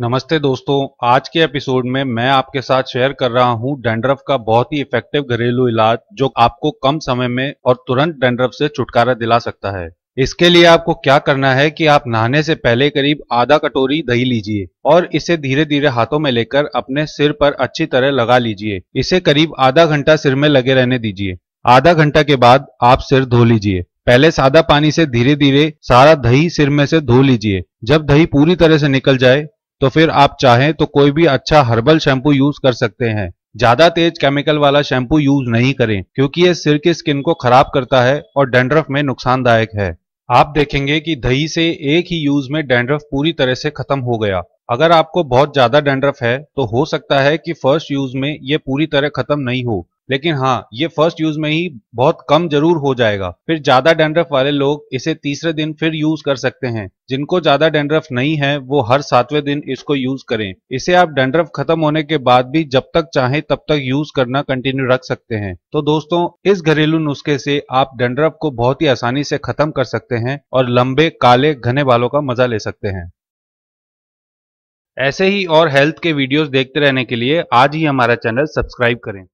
नमस्ते दोस्तों आज के एपिसोड में मैं आपके साथ शेयर कर रहा हूं डेंड्रफ का बहुत ही इफेक्टिव घरेलू इलाज जो आपको कम समय में और तुरंत डेंड्रफ से छुटकारा दिला सकता है इसके लिए आपको क्या करना है कि आप नहाने से पहले करीब आधा कटोरी दही लीजिए और इसे धीरे धीरे हाथों में लेकर अपने सिर पर अच्छी तरह लगा लीजिए इसे करीब आधा घंटा सिर में लगे रहने दीजिए आधा घंटा के बाद आप सिर धो लीजिए पहले सादा पानी से धीरे धीरे सारा दही सिर में से धो लीजिए जब दही पूरी तरह से निकल जाए तो फिर आप चाहें तो कोई भी अच्छा हर्बल शैम्पू यूज कर सकते हैं ज्यादा तेज केमिकल वाला शैम्पू यूज नहीं करें क्योंकि यह सिर की स्किन को खराब करता है और डेंड्रफ में नुकसानदायक है आप देखेंगे कि दही से एक ही यूज में डेंड्रफ पूरी तरह से खत्म हो गया अगर आपको बहुत ज्यादा डेंड्रफ है तो हो सकता है कि फर्स्ट यूज में ये पूरी तरह खत्म नहीं हो लेकिन हाँ ये फर्स्ट यूज में ही बहुत कम जरूर हो जाएगा फिर ज्यादा डेंड्रफ वाले लोग इसे तीसरे दिन फिर यूज कर सकते हैं जिनको ज्यादा डेंड्रफ नहीं है वो हर सातवें दिन इसको यूज करें इसे आप डेंड्रफ खत्म होने के बाद भी जब तक चाहें तब तक यूज करना कंटिन्यू रख सकते हैं तो दोस्तों इस घरेलू नुस्खे से आप डेंड्रफ को बहुत ही आसानी से खत्म कर सकते हैं और लंबे काले घने बालों का मजा ले सकते हैं ऐसे ही और हेल्थ के वीडियोस देखते रहने के लिए आज ही हमारा चैनल सब्सक्राइब करें